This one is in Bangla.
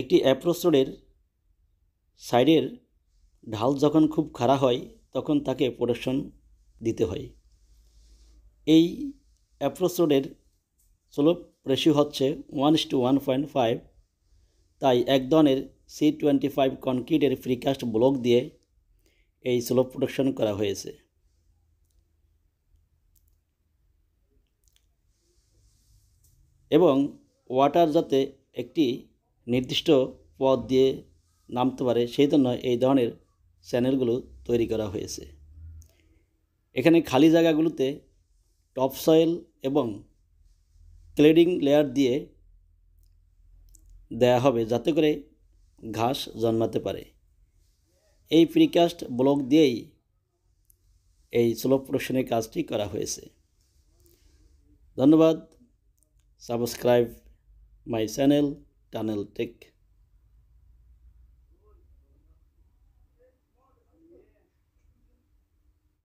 একটি অ্যাপ্রোচ রোডের সাইডের ঢাল যখন খুব খাড়া হয় তখন তাকে প্রোডাকশন দিতে হয় এই অ্যাপ্রোচ রোডের স্লোপ রেশিও হচ্ছে one is two one point five তাই এক ধরনের সি টোয়েন্টি ফাইভ কনক্রিটের ফ্রিকাস্ট ব্লক দিয়ে এই স্লোপ প্রোটেকশন করা হয়েছে এবং ওয়াটার যাতে একটি নির্দিষ্ট পথ দিয়ে নামতে পারে সেই জন্য এই ধরনের চ্যানেলগুলো তৈরি করা হয়েছে এখানে খালি জায়গাগুলোতে টপ সয়েল এবং ক্লেডিং লেয়ার দিয়ে দেয়া হবে যাতে করে ঘাস জন্মাতে পারে এই প্রিকাস্ট ব্লক দিয়েই এই স্লো প্রোডাকশনের কাজটি করা হয়েছে ধন্যবাদ subscribe my channel Daniel Dick.